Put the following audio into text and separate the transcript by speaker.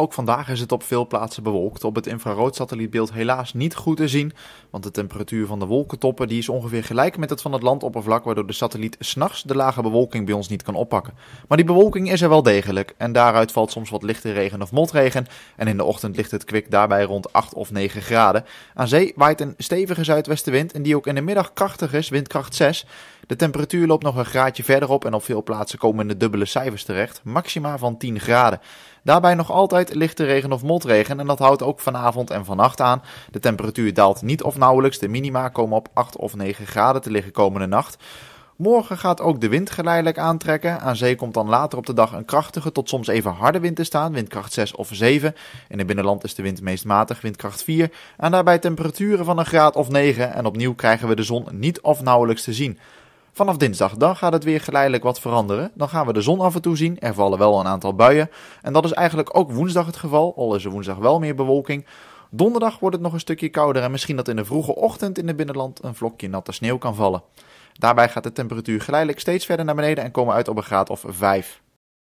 Speaker 1: Ook vandaag is het op veel plaatsen bewolkt. Op het infraroodsatellietbeeld helaas niet goed te zien, want de temperatuur van de wolkentoppen die is ongeveer gelijk met het van het landoppervlak, waardoor de satelliet s'nachts de lage bewolking bij ons niet kan oppakken. Maar die bewolking is er wel degelijk en daaruit valt soms wat lichte regen of motregen en in de ochtend ligt het kwik daarbij rond 8 of 9 graden. Aan zee waait een stevige zuidwestenwind en die ook in de middag krachtig is, windkracht 6. De temperatuur loopt nog een graadje verder op en op veel plaatsen komen de dubbele cijfers terecht, maxima van 10 graden. Daarbij nog altijd lichte regen of motregen en dat houdt ook vanavond en vannacht aan. De temperatuur daalt niet of nauwelijks. De minima komen op 8 of 9 graden te liggen komende nacht. Morgen gaat ook de wind geleidelijk aantrekken. Aan zee komt dan later op de dag een krachtige tot soms even harde wind te staan, windkracht 6 of 7. In het binnenland is de wind meest matig, windkracht 4. En daarbij temperaturen van een graad of 9 en opnieuw krijgen we de zon niet of nauwelijks te zien. Vanaf dinsdag dan gaat het weer geleidelijk wat veranderen. Dan gaan we de zon af en toe zien. Er vallen wel een aantal buien. En dat is eigenlijk ook woensdag het geval, al is er woensdag wel meer bewolking. Donderdag wordt het nog een stukje kouder en misschien dat in de vroege ochtend in het binnenland een vlokje natte sneeuw kan vallen. Daarbij gaat de temperatuur geleidelijk steeds verder naar beneden en komen we uit op een graad of 5.